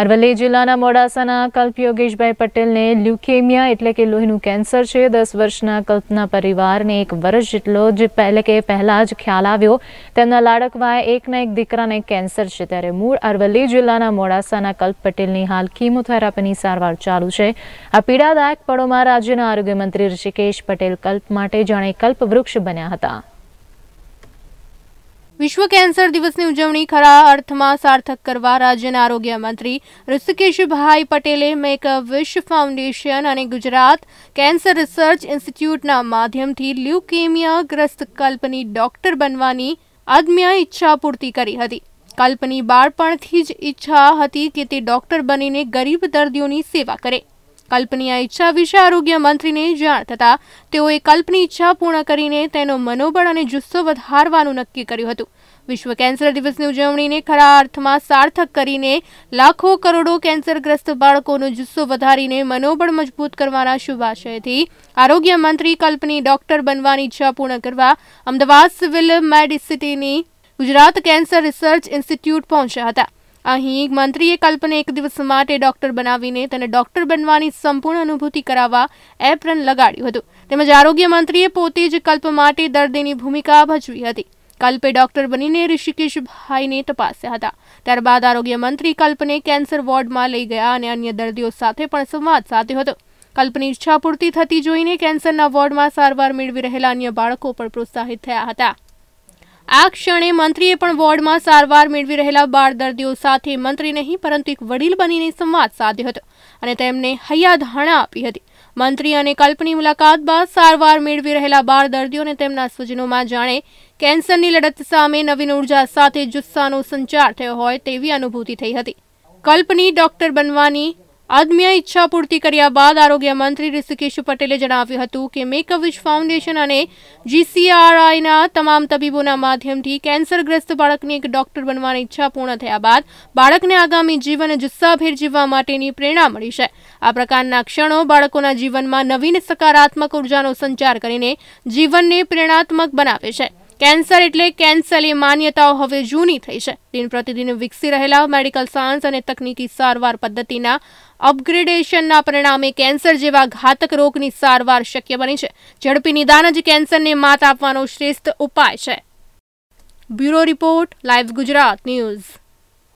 અરવલ્લી જિલ્લાના મોડાસાના કલ્પ યોગેશભાઈ પટેલને લ્યુકેમિયા એટલે કે લોહીનું કેન્સર છે દસ વર્ષના કલ્પના પરિવારને એક વર્ષ જેટલો જ પહેલે કે પહેલાં જ ખ્યાલ આવ્યો તેમના લાડકવાએ એકના એક દીકરાને કેન્સર છે ત્યારે મૂળ અરવલ્લી જિલ્લાના મોડાસાના કલ્પ પટેલની હાલ કીમોથેરાપીની સારવાર ચાલુ છે આ પીડાદાયક પળોમાં રાજ્યના આરોગ્યમંત્રી ઋષિકેશ પટેલ કલ્પ માટે જાણે કલ્પ વૃક્ષ બન્યા હતા વિશ્વ કેન્સર દિવસની ઉજવણી ખરા અર્થમાં સાર્થક કરવા રાજ્યના આરોગ્ય મંત્રી ઋષિકેશભાઈ પટેલે મેક વિશ ફાઉન્ડેશન અને ગુજરાત કેન્સર રિસર્ચ ઇન્સ્ટિટ્યૂટના માધ્યમથી લ્યુકેમિયા ગ્રસ્ત કલ્પની ડોક્ટર બનવાની અદમ્ય ઈચ્છા પૂર્તિ કરી હતી કલ્પની બાળપણથી જ ઈચ્છા હતી કે તે ડોક્ટર બનીને ગરીબ દર્દીઓની સેવા કરે કલ્પની આ ઈચ્છા વિશે આરોગ્ય મંત્રીને જાણ થતાં તેઓએ કલ્પની ઈચ્છા પૂર્ણ કરીને તેનો મનોબળ અને જુસ્સો વધારવાનું નક્કી કર્યું હતું વિશ્વ કેન્સર દિવસની ઉજવણીને ખરા અર્થમાં સાર્થક કરીને લાખો કરોડો કેન્સરગ્રસ્ત બાળકોનો જુસ્સો વધારીને મનોબળ મજબૂત કરવાના શુભાશયથી આરોગ્ય મંત્રી કલ્પની ડોક્ટર બનવાની ઈચ્છા પૂર્ણ કરવા અમદાવાદ સિવિલ મેડિસિટીની ગુજરાત કેન્સર રિસર્ચ ઇન્સ્ટિટ્યૂટ પહોંચ્યા હતા અહીં મંત્રીએ કલ્પને એક દિવસ માટે ડોક્ટર બનાવીને તેને ડોક્ટર બનવાની સંપૂર્ણ અનુભૂતિ કરાવવા એપ રન લગાડ્યું હતું તેમજ આરોગ્ય મંત્રીએ પોતે જ કલ્પ માટે દર્દીની ભૂમિકા ભજવી હતી કલ્પે ડોક્ટર બનીને ઋષિકેશભાઈને તપાસ્યા હતા ત્યારબાદ આરોગ્ય મંત્રી કલ્પને કેન્સર વોર્ડમાં લઈ ગયા અને અન્ય દર્દીઓ સાથે પણ સંવાદ સાધ્યો હતો કલ્પની ઈચ્છા પૂર્તિ થતી જોઈને કેન્સરના વોર્ડમાં સારવાર મેળવી રહેલા અન્ય બાળકો પણ પ્રોત્સાહિત થયા હતા આ ક્ષણે મંત્રીએ પણ વોર્ડમાં સારવાર મેળવી રહેલા બાળ દર્દીઓ સાથે મંત્રી નહીં પરંતુ એક વડીલ બનીને સંવાદ સાધ્યો હતો અને તેમને હૈયાધારણા આપી હતી મંત્રી અને કલ્પની મુલાકાત બાદ સારવાર મેળવી રહેલા બાળ દર્દીઓને તેમના સ્વજનોમાં જાણે કેન્સરની લડત સામે નવીન ઉર્જા સાથે જુસ્સાનો સંચાર થયો હોય તેવી અનુભૂતિ થઈ હતી કલ્પની ડોક્ટર બનવાની આત્મીય ઈચ્છા પૂર્તિ કર્યા બાદ આરોગ્ય મંત્રી ઋષિકેશ પટેલે જણાવ્યું હતું કે મેક અ વિશ ફાઉન્ડેશન અને જીસીઆરઆઈના તમામ તબીબોના માધ્યમથી કેન્સરગ્રસ્ત બાળકની એક ડોક્ટર બનવાની ઈચ્છા પૂર્ણ થયા બાદ બાળકને આગામી જીવન જુસ્સાભેર જીવવા માટેની પ્રેરણા મળી છે આ પ્રકારના ક્ષણો બાળકોના જીવનમાં નવીન સકારાત્મક ઉર્જાનો સંચાર કરીને જીવનને પ્રેરણાત્મક બનાવે છે કેન્સર એટલે કેન્સરની માન્યતાઓ હવે જૂની થઈ છે દિન પ્રતિદિન વિકસી રહેલા મેડિકલ સાયન્સ અને તકનીકી સારવાર પદ્ધતિના અપગ્રેડેશનના પરિણામે કેન્સર જેવા ઘાતક રોગની સારવાર શક્ય બની છે ઝડપી નિદાન જ કેન્સરને માત આપવાનો શ્રેષ્ઠ ઉપાય છે bureau report live Gujarat news